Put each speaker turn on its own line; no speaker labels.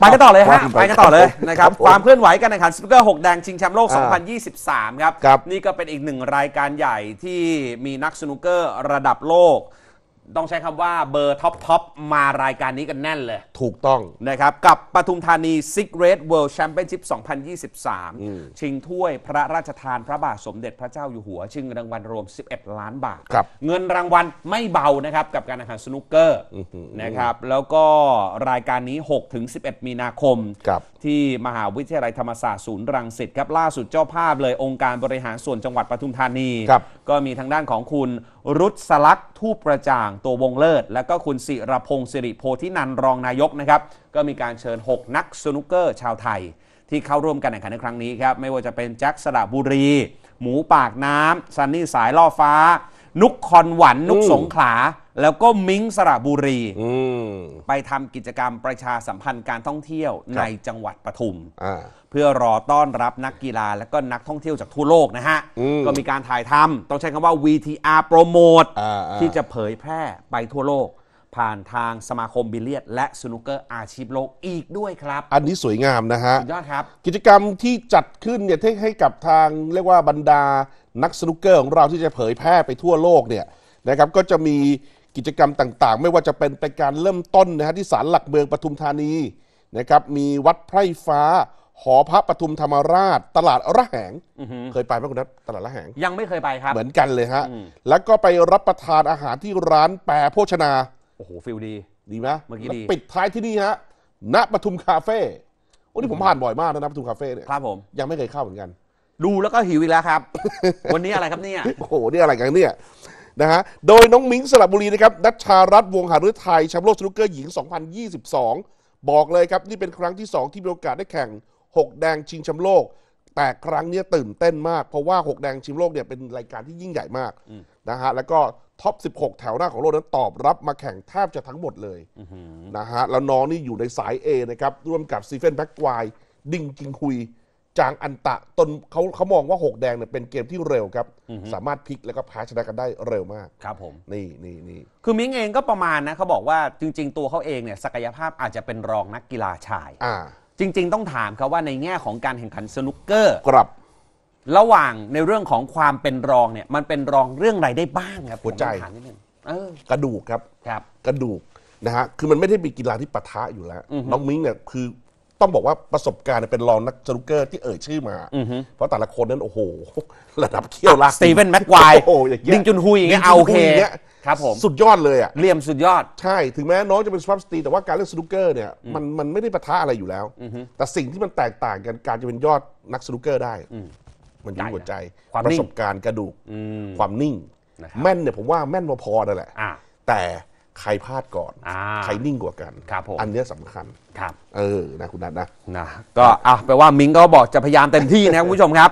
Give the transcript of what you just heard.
ไปกันต่อเลยฮะไปกันต่อเลยนะครับความเ
คลื่อนไหวการแข่งขันสนุกเกอร์ 6 แดงชิงแชมป์โลก 2023 ครับ นี่ก็เป็นอีกหนึ่งรายการใหญ่ที่มีนักสนุกเกอร์ระดับโลก ต้องใช้คำว่าเบอร์ท็อปท็อปมารายการนี้กันแน่นเลยถูกต้องนะครับกับปทุมธานี Six Red World Championship 2023 ชิงถ้วยพระราชทาน พระบาทสมเด็จพระเจ้าอยู่หัวชิงรางวัลรวม 11 ล้านบาทบเงินรางวัลไม่เบานะครับ กับการแข่งขันสนุกเกอร์
อนะครับ
แล้วก็รายการนี้ 6-11 มีนาคมคที่มหาวิทยาลัยธรรมศาสตร์ศูนย์รังสิตครับล่าสุดเจ้าภาพเลยองค์การบริหารส่วนจังหวัดปทุมธานี ก็มีทางด้านของคุณรุตสลักษ์ทูปประจ่าง ตัววงเลิศ และก็คุณศิรพงศ์สิริโพธินันรองนายกกนะครับก็มีการเชิญ 6 นักสนุกเกอร์ชาวไทย ที่เข้าร่วมการแข่งขันในครั้งนี้ครับ ไม่ว่าจะเป็นแจ็คสระบุรี หมูปากน้ำซันนี่สายล่อฟ้า นุกคอนหวันนุกสงขลาแล้วก็มิงสระบุรี ไปทำกิจกรรมประชาสัมพันธ์การท่องเที่ยวในจังหวัดปทุม เพื่อรอต้อนรับนักกีฬาและก็นักท่องเที่ยวจากทั่วโลกนะฮะก็มีการถ่ายทำต้องใช้คำว่า VTR โปรโมทที่จะเผยแพร่ไปทั่วโลกผ่านทางสมาคมบิลเลียด และสนุกเกอร์อาชีพโลกอีกด้วยครับ
อันนี้สวยงามนะฮะ ยอดครับ กิจกรรมที่จัดขึ้นเนี่ยให้ให้กับทางเรียกว่าบรรดานักสนุกเกอร์ของเราที่จะเผยแพร่ไปทั่วโลกเนี่ยนะครับ ก็จะมีกิจกรรมต่างๆ ไม่ว่าจะเป็นไปการเริ่มต้นนะฮะที่ศาลหลักเมืองปทุมธานีนะครับมีวัดไพร่ฟ้า หอพระปทุมธรรมราช ตลาดระแหง เคยไปไหมคุณนัทตลาดระแหง
ยังไม่เคยไปครับ เหมือน
กันเลยฮะ แล้วก็ไปรับประทานอาหารที่ร้านแปรโภชนาโอ้โหฟิลดี ดีไหมเมื่อกี้ดี ปิดท้ายที่นี่ฮะ ณปทุมคาเฟ่ โอ้นี่ผมผ่านบ่อยมากนะ ณปทุมคาเฟ่เนี่ย ครับผม ยังไม่เคยเข้าเหมือนกัน ดูแล้วก็หิวอีกแล้วครับ วันนี้อะไรครับเนี่ย โอ้โห นี่อะไรกันเนี่ย นะฮะ โดยน้องมิ้งสระบุรีนะครับนัชชารัตน์วงหฤทัยแชมป์โลกสนุกเกอร์หญิง 2022 บอกเลยครับ นี่เป็นครั้งที่ 2 ที่มีโอกาสได้แข่ง 6 แดงชิงแชมป์โลก แต่ครั้งนี้ตื่นเต้นมาก เพราะว่า 6 แดงชิงโลกเนี่ยเป็นรายการที่ยิ่งใหญ่มากนะฮะแล้วก็ท็อป 16 แถวหน้าของโลกนั้นตอบรับมาแข่งแทบจะทั้งหมดเลยนะฮะแล้วน้องนี่อยู่ในสาย A นะครับร่วมกับซีเฟนแบ็กไวดิงกิงคุย จางอันตะตนเขาเขามองว่า 6 แดงเนี่ยเป็นเกมที่เร็วครับ สามารถพลิกแล้วก็แพ้ชนะกันได้เร็วมากครับผม นี่นี่นี่
คือมิ้งเองก็ประมาณนะเขาบอกว่าจริงๆ ตัวเขาเองเนี่ยศักยภาพอาจจะเป็นรองนักกีฬาชายอ่าจริง ๆต้องถามครับว่าในแง่ของการแข่งขันสนุกเกอร์ครับระหว่างในเรื่องของความเป็นรองเนี่ยมันเป็นรองเรื่องอะไรได้บ้างครับหัวใจผานิดนึงออกระดูกครับครับ กระดูกนะฮะคือมันไม่ได้มีกีฬาที่ปะทะอยู่แล้ว น้องมิ้
งเนี่ยคือต้องบอกว่าประสบการณ์เป็นรองนักสนุกเกอร์ที่เอ่ยชื่อมาอเพราะแต่ละคนนั้น โอ้โหระดับเขี้ยวลากสตีเวนแม็กควายดิงจุนฮุยอย่างเงี้ยเอาโอฮเคเงี้ยครับผมสุดยอดเลยอ่ะเรลี่ยมสุดยอดใช่ ถึงแม้น้องจะเป็นสวอปสตรีแต่ว่าการเล่นสนุกเกอร์เนี่ยมันมันไม่ได้ปะทะอะไรอยู่แล้วแต่สิ่งที่มันแตกต่างกันการจะเป็นยอดนักสนุกเกอร์ได้มันอยู่ทหัวใจความประสบการณ์กระดูก ความนิ่ง แม่นเนี่ย ผมว่าแม่นพอๆนั่นแห
ละ แต่ใครพลาดก่อน ใครนิ่งกว่ากันครับอันนี้สำคัญครับ เออ นะคุณนัทนะ นะ ก็ อ่ะ แปลว่ามิงก็บอกจะพยายามเต็มที่นะคุณผู้ชมครับ